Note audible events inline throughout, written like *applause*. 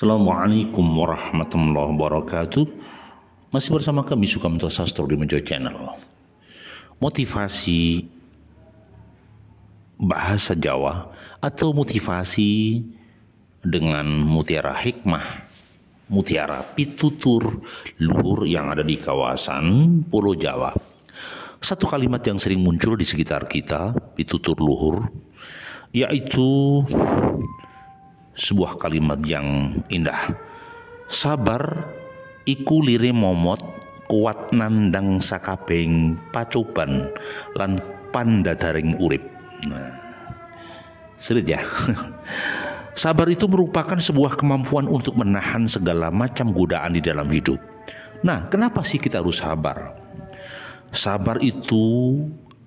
Assalamualaikum warahmatullahi wabarakatuh Masih bersama kami suka Sukamto Sastro di Mejo Channel Motivasi bahasa Jawa atau motivasi dengan mutiara hikmah mutiara pitutur luhur yang ada di kawasan Pulau Jawa. Satu kalimat yang sering muncul di sekitar kita, pitutur luhur, yaitu sebuah kalimat yang indah. Sabar iku lire momot kuat nandang sakabeng pacoban lan pandadaring urip. Nah, ya. *laughs* Sabar itu merupakan sebuah kemampuan untuk menahan segala macam godaan di dalam hidup. Nah, kenapa sih kita harus sabar? Sabar itu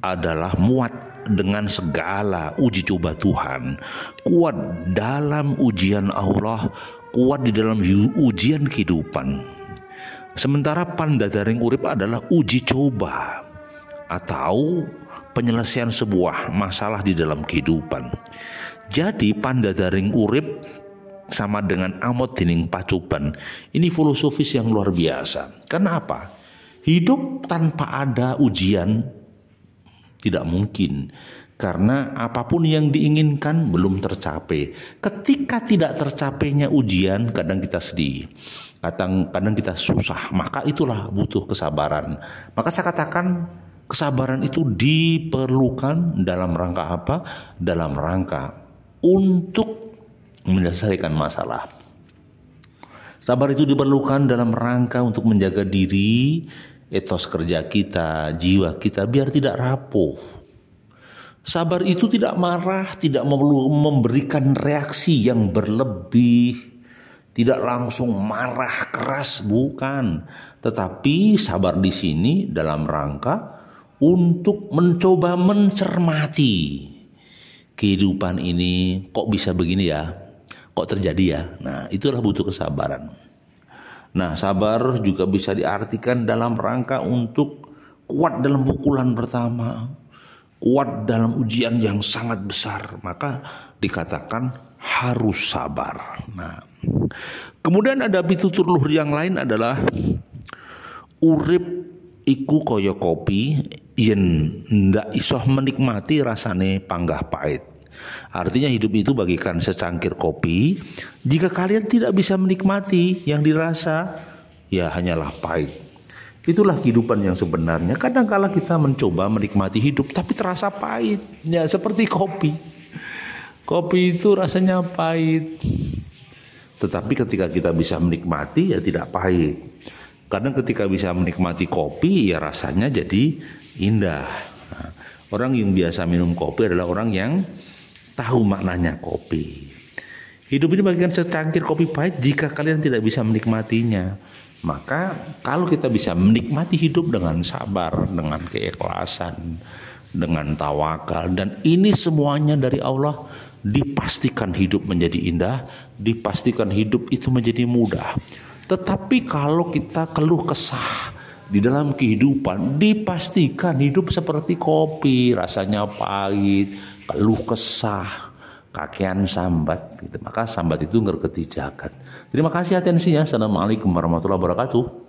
adalah muat dengan segala uji coba Tuhan, kuat dalam ujian Allah, kuat di dalam ujian kehidupan. Sementara panda daring urip adalah uji coba atau penyelesaian sebuah masalah di dalam kehidupan. Jadi panda daring urip sama dengan amot dining pacuban. Ini filosofis yang luar biasa. Karena apa? Hidup tanpa ada ujian tidak mungkin. Karena apapun yang diinginkan belum tercapai. Ketika tidak tercapainya ujian, kadang kita sedih. Kadang, kadang kita susah. Maka itulah butuh kesabaran. Maka saya katakan kesabaran itu diperlukan dalam rangka apa? Dalam rangka untuk menyelesaikan masalah. Sabar itu diperlukan dalam rangka untuk menjaga diri etos kerja kita, jiwa kita biar tidak rapuh. Sabar itu tidak marah, tidak perlu memberikan reaksi yang berlebih, tidak langsung marah keras bukan, tetapi sabar di sini dalam rangka untuk mencoba mencermati kehidupan ini kok bisa begini ya, kok terjadi ya. Nah, itulah butuh kesabaran. Nah, sabar juga bisa diartikan dalam rangka untuk kuat dalam pukulan pertama, kuat dalam ujian yang sangat besar, maka dikatakan harus sabar. Nah, kemudian ada pitutur luhur yang lain adalah urip iku koyokopi kopi yen ndak isoh menikmati rasane panggah pahit. Artinya hidup itu bagikan secangkir kopi. Jika kalian tidak bisa menikmati yang dirasa, ya hanyalah pahit. Itulah kehidupan yang sebenarnya. Kadangkala kita mencoba menikmati hidup tapi terasa pahit. Ya seperti kopi. Kopi itu rasanya pahit. Tetapi ketika kita bisa menikmati ya tidak pahit. Kadang ketika bisa menikmati kopi ya rasanya jadi indah. Nah, orang yang biasa minum kopi adalah orang yang tahu maknanya kopi. Hidup ini bagikan secangkir kopi pahit jika kalian tidak bisa menikmatinya. Maka kalau kita bisa menikmati hidup dengan sabar, dengan keikhlasan, dengan tawakal dan ini semuanya dari Allah dipastikan hidup menjadi indah, dipastikan hidup itu menjadi mudah. Tetapi kalau kita keluh kesah di dalam kehidupan, dipastikan hidup seperti kopi, rasanya pahit, keluh kesah, kakean sambat gitu. Maka sambat itu ngergeti jagat. Terima kasih atensinya. Assalamualaikum warahmatullahi wabarakatuh.